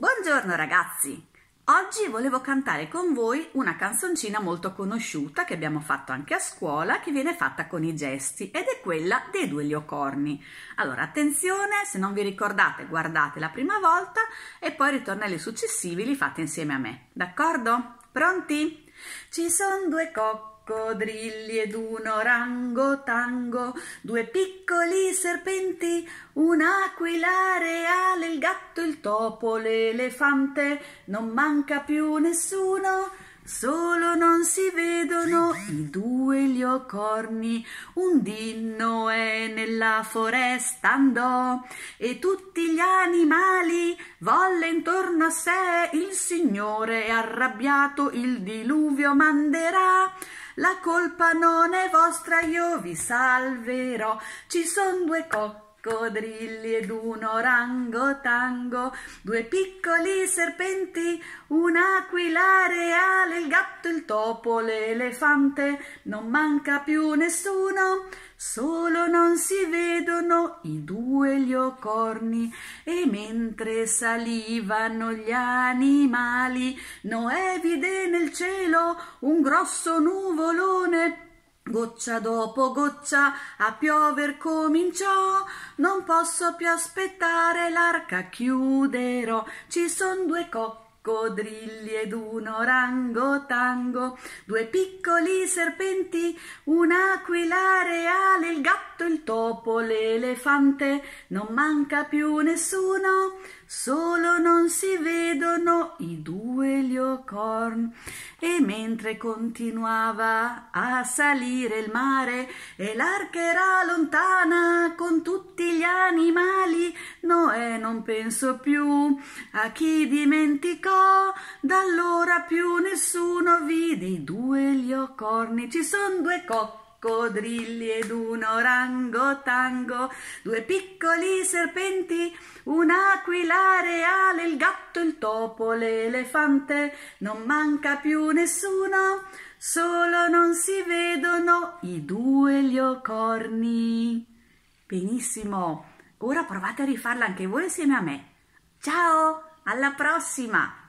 Buongiorno ragazzi! Oggi volevo cantare con voi una canzoncina molto conosciuta che abbiamo fatto anche a scuola che viene fatta con i gesti ed è quella dei due liocorni. Allora attenzione, se non vi ricordate guardate la prima volta e poi ritornelli successivi li fate insieme a me, d'accordo? Pronti? Ci sono due coccole coccodrilli ed un tango, due piccoli serpenti, un'aquila reale gatto, il topo, l'elefante, non manca più nessuno, solo non si vedono i due liocorni. Un dinno è nella foresta andò e tutti gli animali volle intorno a sé. Il Signore è arrabbiato, il diluvio manderà. La colpa non è vostra, io vi salverò. Ci sono due cocchi coccodrilli ed un tango, due piccoli serpenti, un aquila reale, il gatto, il topo, l'elefante, non manca più nessuno, solo non si vedono i due liocorni e mentre salivano gli animali, Noè vide nel cielo un grosso nuvolone Goccia dopo goccia a piover cominciò, non posso più aspettare, l'arca chiuderò. Ci son due coccodrilli ed un orango tango, due piccoli serpenti, un'aquila reale, il gatto, il topo, l'elefante, non manca più nessuno, solo non si vedono i due liocorn e mentre continuava a salire il mare e l'arca era lontana con tutti gli animali, Noè non pensò più a chi dimenticò, da allora più nessuno vide i due gli ocorni, ci sono due cocchi coccodrilli ed un orangotango, due piccoli serpenti, un aquila reale, il gatto, il topo, l'elefante, non manca più nessuno, solo non si vedono i due liocorni. Benissimo, ora provate a rifarla anche voi insieme a me. Ciao, alla prossima!